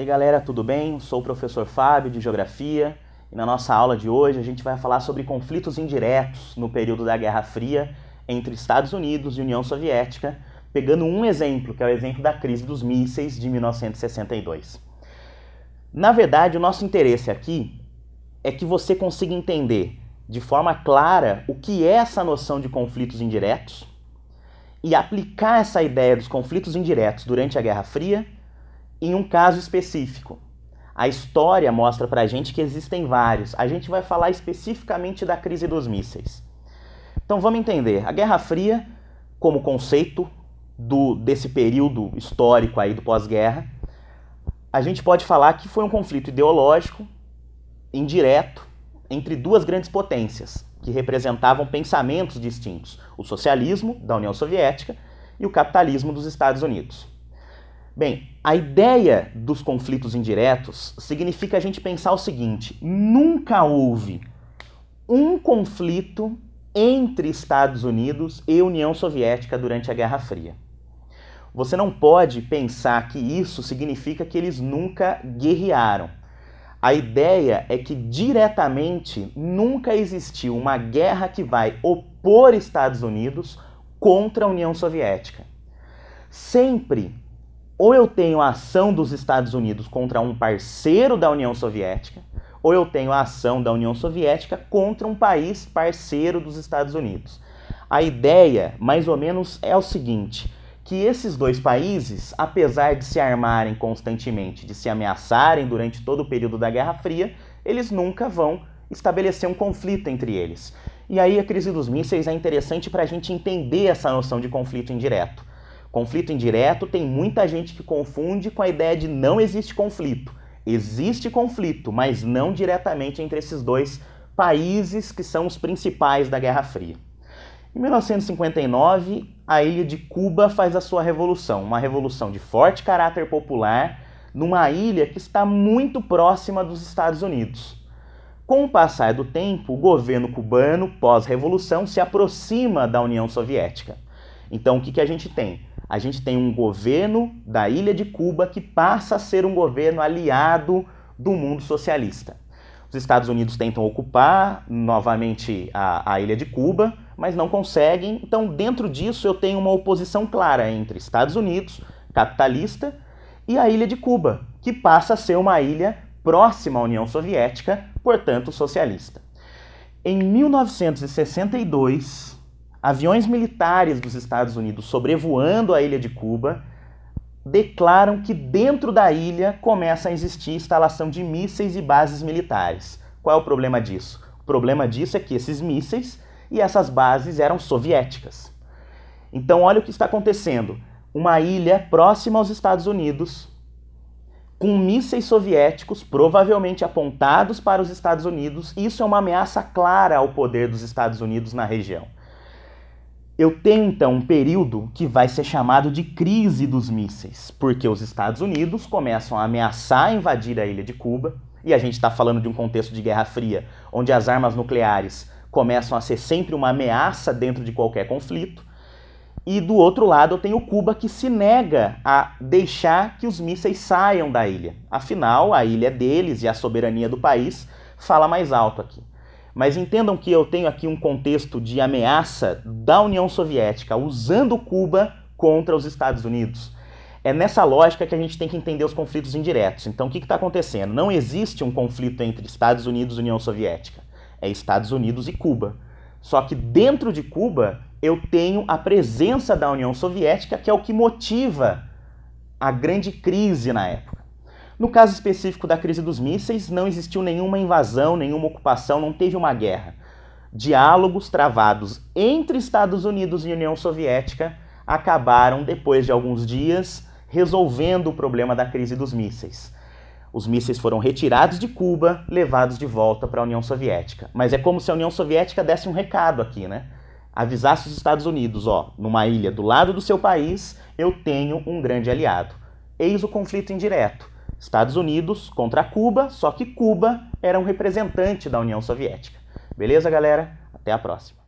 aí galera, tudo bem? Sou o professor Fábio de Geografia e na nossa aula de hoje a gente vai falar sobre conflitos indiretos no período da Guerra Fria entre Estados Unidos e União Soviética, pegando um exemplo, que é o exemplo da crise dos mísseis de 1962. Na verdade, o nosso interesse aqui é que você consiga entender de forma clara o que é essa noção de conflitos indiretos e aplicar essa ideia dos conflitos indiretos durante a Guerra Fria em um caso específico. A história mostra para a gente que existem vários. A gente vai falar especificamente da crise dos mísseis. Então vamos entender. A Guerra Fria, como conceito do, desse período histórico aí do pós-guerra, a gente pode falar que foi um conflito ideológico indireto entre duas grandes potências que representavam pensamentos distintos: o socialismo da União Soviética e o capitalismo dos Estados Unidos. Bem, a ideia dos conflitos indiretos significa a gente pensar o seguinte: nunca houve um conflito entre Estados Unidos e União Soviética durante a Guerra Fria. Você não pode pensar que isso significa que eles nunca guerrearam. A ideia é que diretamente nunca existiu uma guerra que vai opor Estados Unidos contra a União Soviética. Sempre ou eu tenho a ação dos Estados Unidos contra um parceiro da União Soviética, ou eu tenho a ação da União Soviética contra um país parceiro dos Estados Unidos. A ideia, mais ou menos, é o seguinte: que esses dois países, apesar de se armarem constantemente, de se ameaçarem durante todo o período da Guerra Fria, eles nunca vão estabelecer um conflito entre eles. E aí a crise dos mísseis é interessante para a gente entender essa noção de conflito indireto Conflito indireto tem muita gente que confunde com a ideia de não existe conflito. Existe conflito, mas não diretamente entre esses dois países que são os principais da Guerra Fria. Em 1959, a ilha de Cuba faz a sua revolução, uma revolução de forte caráter popular, numa ilha que está muito próxima dos Estados Unidos. Com o passar do tempo, o governo cubano, pós-revolução, se aproxima da União Soviética. Então, o que, que a gente tem? a gente tem um governo da ilha de Cuba que passa a ser um governo aliado do mundo socialista. Os Estados Unidos tentam ocupar novamente a, a ilha de Cuba, mas não conseguem. Então, dentro disso, eu tenho uma oposição clara entre Estados Unidos, capitalista, e a ilha de Cuba, que passa a ser uma ilha próxima à União Soviética, portanto socialista. Em 1962, aviões militares dos Estados Unidos sobrevoando a ilha de Cuba declaram que dentro da ilha começa a existir instalação de mísseis e bases militares. Qual é o problema disso? O problema disso é que esses mísseis e essas bases eram soviéticas. Então, olha o que está acontecendo. Uma ilha próxima aos Estados Unidos, com mísseis soviéticos provavelmente apontados para os Estados Unidos, isso é uma ameaça clara ao poder dos Estados Unidos na região eu tenho então um período que vai ser chamado de crise dos mísseis, porque os Estados Unidos começam a ameaçar invadir a ilha de Cuba, e a gente está falando de um contexto de Guerra Fria, onde as armas nucleares começam a ser sempre uma ameaça dentro de qualquer conflito. E do outro lado, eu tenho Cuba que se nega a deixar que os mísseis saiam da ilha. Afinal, a ilha é deles e a soberania do país fala mais alto aqui. Mas entendam que eu tenho aqui um contexto de ameaça da União Soviética usando Cuba contra os Estados Unidos. É nessa lógica que a gente tem que entender os conflitos indiretos. Então, o que está acontecendo? Não existe um conflito entre Estados Unidos e União Soviética. É Estados Unidos e Cuba. Só que dentro de Cuba, eu tenho a presença da União Soviética, que é o que motiva a grande crise na época. No caso específico da crise dos mísseis, não existiu nenhuma invasão, nenhuma ocupação, não teve uma guerra. Diálogos travados entre Estados Unidos e União Soviética acabaram, depois de alguns dias, resolvendo o problema da crise dos mísseis. Os mísseis foram retirados de Cuba, levados de volta para a União Soviética. Mas é como se a União Soviética desse um recado aqui, né? Avisasse os Estados Unidos, ó, numa ilha do lado do seu país, eu tenho um grande aliado. Eis o conflito indireto. Estados Unidos contra Cuba, só que Cuba era um representante da União Soviética. Beleza, galera? Até a próxima.